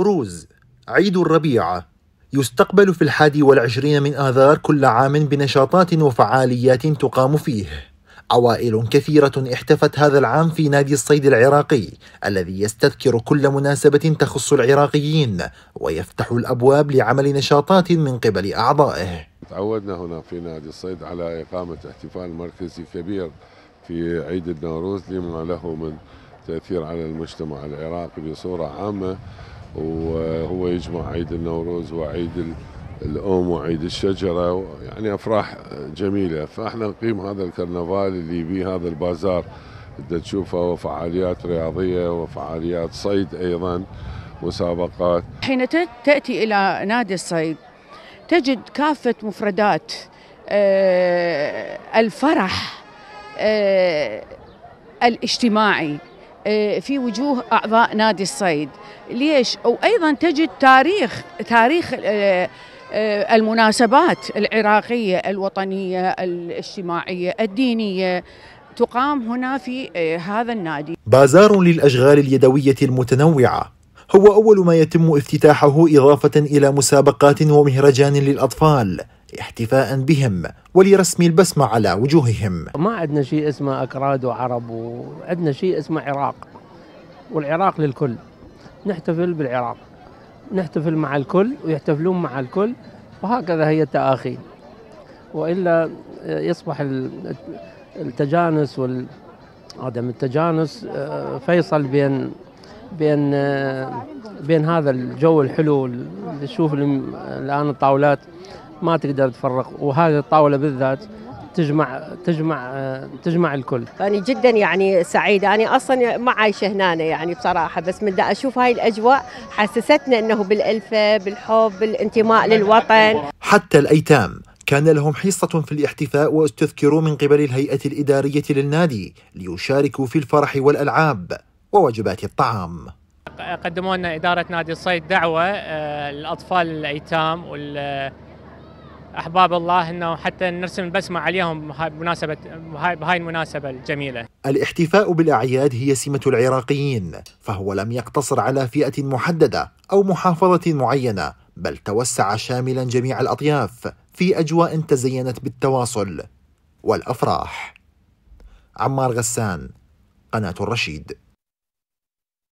بروز عيد الربيع يستقبل في الحادي والعشرين من آذار كل عام بنشاطات وفعاليات تقام فيه عوائل كثيرة احتفت هذا العام في نادي الصيد العراقي الذي يستذكر كل مناسبة تخص العراقيين ويفتح الأبواب لعمل نشاطات من قبل أعضائه تعودنا هنا في نادي الصيد على إقامة احتفال مركزي كبير في عيد النوروز لما له من تأثير على المجتمع العراقي بصورة عامة وهو يجمع عيد النوروز وعيد الأم وعيد الشجرة يعني أفراح جميلة فإحنا نقيم هذا الكرنفال اللي بيه هذا البازار تشوفه وفعاليات رياضية وفعاليات صيد أيضا مسابقات حين تأتي إلى نادي الصيد تجد كافة مفردات آه، الفرح آه، الاجتماعي آه، في وجوه اعضاء نادي الصيد ليش وايضا تجد تاريخ تاريخ آه، آه، المناسبات العراقيه الوطنيه الاجتماعيه الدينيه تقام هنا في هذا النادي بازار للاشغال اليدويه المتنوعه هو اول ما يتم افتتاحه اضافه الى مسابقات ومهرجان للاطفال احتفاء بهم ولرسم البسمة على وجوههم ما عندنا شيء اسمه أكراد وعرب وعندنا شيء اسمه عراق والعراق للكل نحتفل بالعراق نحتفل مع الكل ويحتفلون مع الكل وهكذا هي التآخي وإلا يصبح التجانس وال عدم التجانس آه، فيصل بين بين آه، بين هذا الجو الحلو اللي تشوف الان الطاولات ما تقدر تفرق وهذه الطاوله بالذات تجمع تجمع تجمع الكل أنا جدا يعني سعيدة أنا أصلا ما عايشة هنا يعني بصراحة بس من دا أشوف هاي الأجواء حسستنا أنه بالألفة بالحب بالانتماء للوطن حتى الأيتام كان لهم حصة في الاحتفاء واستذكروا من قبل الهيئة الإدارية للنادي ليشاركوا في الفرح والألعاب ووجبات الطعام قدموا لنا إدارة نادي الصيد دعوة آه، للأطفال الأيتام وال احباب الله انه حتى نرسم البسمه عليهم بمناسبه بهاي المناسبه الجميله. الاحتفاء بالاعياد هي سمه العراقيين، فهو لم يقتصر على فئه محدده او محافظه معينه، بل توسع شاملا جميع الاطياف في اجواء تزينت بالتواصل والافراح. عمار غسان، قناه الرشيد.